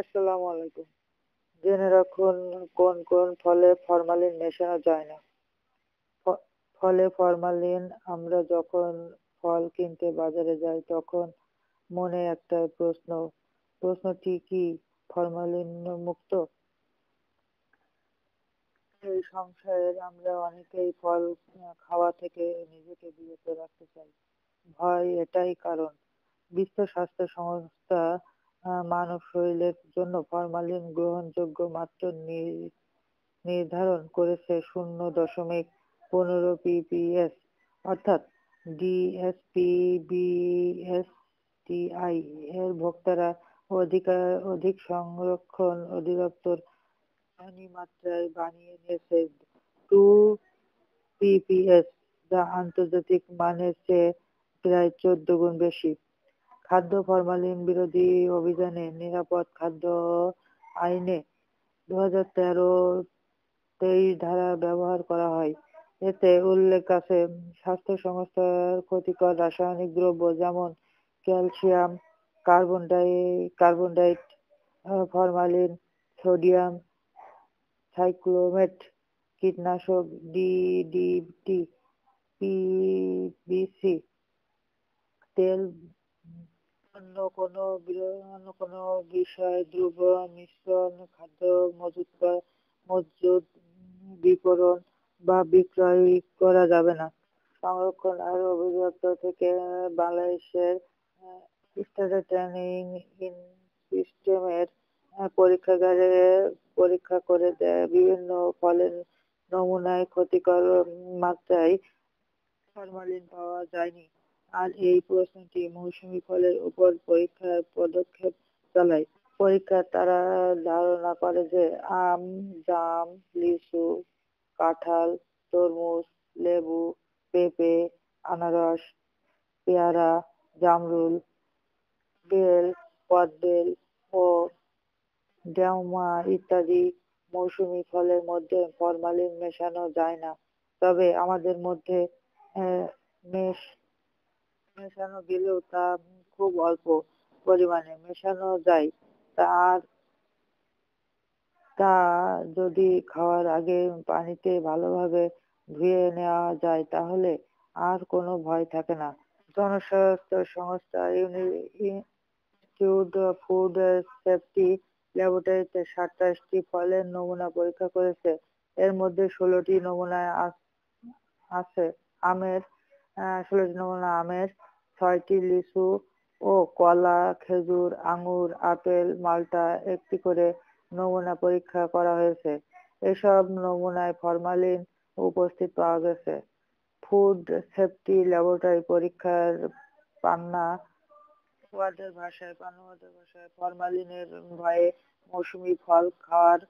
আসসালাম আলাইকুম জেনে রাখুন কোন কোন ফলে ফরমালিন মেশানো যায় না ফলে ফরমালিন আমরা যখন ফল কিনতে বাজারে যাই তখন মনে একটা প্রশ্ন প্রশ্ন ঠিকই ফরমালিন মুক্ত এই সংসারে আমরা অনেকেই ফল খাওয়া থেকে নিজেকে বিরত রাখতে চাই ভয় এটাই কারণ বিশ্ব স্বাস্থ্য সংস্থা হ্যাঁ, মানব শরীরের জন্য ফরমালিন গ্রহণযোগ্য মাত্রা নির্ধারণ করেছে শূন্য দশমিক পনেরো পিপিএস অর্থাৎ ডিএসপিবিএসটিআই এর ভোক্তারা অধিকার অধিক সংরক্ষণ অধিদপ্তর মাত্রায় বানিয়ে নিয়েছে টু পিপিএস যা আন্তর্জাতিক মানের চেয়ে প্রায় চোদ্দ গুণ বেশি খাদ্য ফরমালিন বিরোধী অভিযানে নিরাপদ খাদ্য আইনে দু হাজার তেরো তেইশ ধারা ব্যবহার করা হয় এতে উল্লেখ আছে স্বাস্থ্য সংস্থার ক্ষতিকর রাসায়নিক দ্রব্য যেমন ক্যালসিয়াম কার্বন ডাই কার্বন ডাইট ফরমালিন সোডিয়াম সাইক্লোমেট কীটনাশক ডিডিটি পিবিসি তেল অন্য কোনো অন্য কোনো বিষয় দ্রব্য মিশ্রণ খাদ্য মজুদ মজুত বিপণন বা বিক্রয় করা যাবে না সংরক্ষণ আর অভিযোগ থেকে বাংলাদেশের স্টার্টার ট্রেনিং সিস্টেমের পরীক্ষাগারে পরীক্ষা করে দেয় বিভিন্ন ফলের নমুনায় ক্ষতিকর মাত্রায় ফরমালিন পাওয়া যায়নি আর এই প্রশ্নটি মৌসুমী ফলের উপর পরীক্ষার পদক্ষেপ চালায় পরীক্ষা তারা ধারণা করে যে আম জাম লিচু কাঁঠাল তরমুজ লেবু পেঁপে আনারস পেয়ারা জামরুল বেল কদবেল ও ডেউমা ইত্যাদি মৌসুমি ফলের মধ্যে ফরমালিন মেশানো যায় না তবে আমাদের মধ্যে হ্যাঁ, মেশ মেশানো গেলেও তা খুব অল্প পরিমাণে মেশানো যায় তার তা যদি খাওয়ার আগে পানিতে ভালোভাবে ধুয়ে নেওয়া যায় তাহলে আর কোনো ভয় থাকে না জনস্বাস্থ্য সংস্থা ইনস্টিটিউট ফুড সেফটি ল্যাবরেটরিতে সাতাশটি ফলের নমুনা পরীক্ষা করেছে এর মধ্যে ষোলোটি নমুনায় আছে আমের ষোলো তৃণমূল আমের ছয়টি লিচু ও কলা খেজুর আঙুর আপেল মাল্টা একটি করে নমুনা পরীক্ষা করা হয়েছে এসব নমুনায় ফরমালিন উপস্থিত পাওয়া গেছে ফুড সেফটি ল্যাবরেটরি পরীক্ষার পান্না ওয়ার্ডের ভাষায় পান্নাওয়াদের ভাষায় ফরমালিনের ভয়ে মৌসুমি ফল খাওয়ার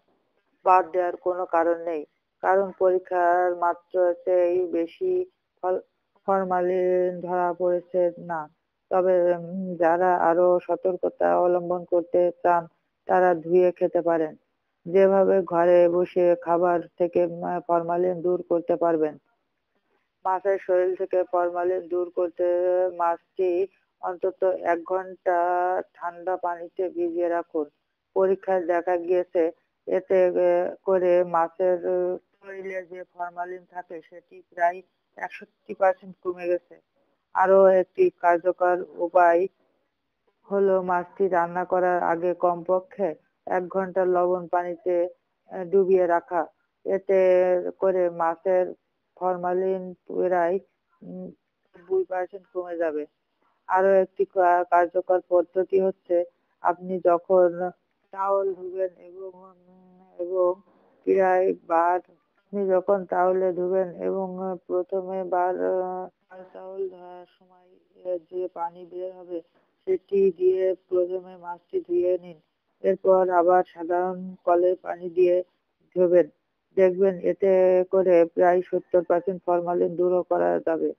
বাদ দেওয়ার কোনো কারণ নেই কারণ পরীক্ষার মাত্রা চেয়ে বেশি ফল ফরমালিন ধরা পড়েছে না তবে যারা আরো সতর্কতা অবলম্বন করতে চান তারা ধুয়ে খেতে পারেন যেভাবে ঘরে বসে খাবার থেকে ফরমালিন দূর করতে পারবেন মাছের শরীর থেকে ফরমালিন দূর করতে মাছটি অন্তত এক ঘন্টা ঠান্ডা পানিতে ভিজিয়ে রাখুন পরীক্ষায় দেখা গিয়েছে এতে করে মাছের শরীরে যে ফরমালিন থাকে সেটি প্রায় একষট্টি পার্সেন্ট কমে গেছে আরও একটি কার্যকর উপায় হলো মাছটি রান্না করার আগে কমপক্ষে এক ঘন্টা লবণ পানিতে ডুবিয়ে রাখা এতে করে মাছের ফরমালিন প্রায় দুই পার্সেন্ট কমে যাবে আরও একটি কার্যকর পদ্ধতি হচ্ছে আপনি যখন চাউল ধুবেন এবং এবং প্রায় বার আপনি যখন তাহলে ধুবেন এবং প্রথমে বার চাউল ধোয়ার সময় যে পানি বের হবে সেটি দিয়ে প্রথমে মাছটি ধুয়ে নিন এরপর আবার সাধারণ কলের পানি দিয়ে ধোবেন দেখবেন এতে করে প্রায় সত্তর পার্সেন্ট ফরমালিন দূরও করা যাবে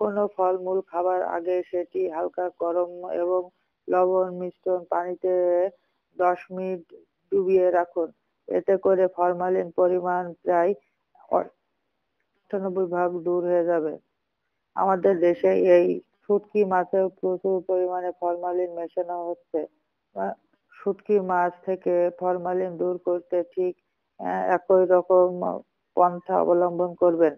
কোনো ফলমূল খাবার আগে সেটি হালকা গরম এবং লবণ মিশ্রণ পানিতে দশ মিনিট ডুবিয়ে রাখুন এতে করে ফরমালিন পরিমাণ প্রায় অষ্টানব্বই ভাগ দূর হয়ে যাবে আমাদের দেশে এই শুটকি মাছে প্রচুর পরিমাণে ফরমালিন মেশানো হচ্ছে শুটকি মাছ থেকে ফরমালিন দূর করতে ঠিক একই রকম পন্থা অবলম্বন করবেন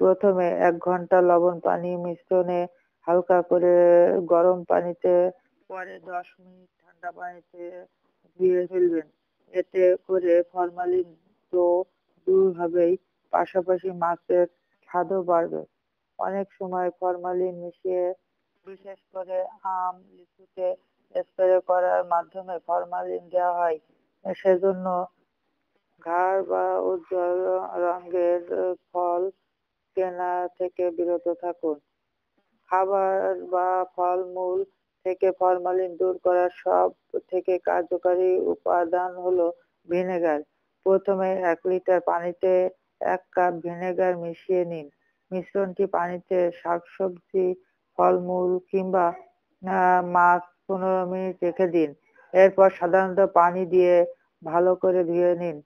প্রথমে এক ঘন্টা লবণ পানি মিশ্রণে হালকা করে গরম পানিতে পরে দশ মিনিট ঠান্ডা পানিতে দিয়ে ফেলবেন এতে করে ফরমালিন তো দূর হবেই পাশাপাশি মাছের স্বাদও বাড়বে অনেক সময় ফরমালিন মিশিয়ে বিশেষ করে আম লিচুতে স্প্রে করার মাধ্যমে ফরমালিন দেওয়া হয় সেজন্য ঘাড় বা উজ্জ্বল রঙের ফল কেনা থেকে বিরত থাকুন খাবার বা ফলমূল থেকে ফরমালিন দূর করার সব থেকে কার্যকারী উপাদান হলো ভিনেগার প্রথমে এক লিটার পানিতে এক কাপ ভিনেগার মিশিয়ে নিন মিশ্রণটি পানিতে শাকসবজি ফলমূল কিংবা মাছ পনেরো মিনিট রেখে দিন এরপর সাধারণত পানি দিয়ে ভালো করে ধুয়ে নিন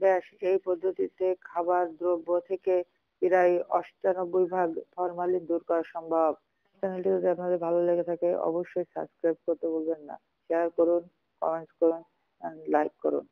ব্যাস এই পদ্ধতিতে খাবার দ্রব্য থেকে প্রায় অষ্টানব্বই ভাগ ফরমালিন দূর করা সম্ভব চ্যানেলটি যদি আপনাদের ভালো লেগে থাকে অবশ্যই সাবস্ক্রাইব করতে ভুলবেন না শেয়ার করুন কমেন্টস করুন লাইক করুন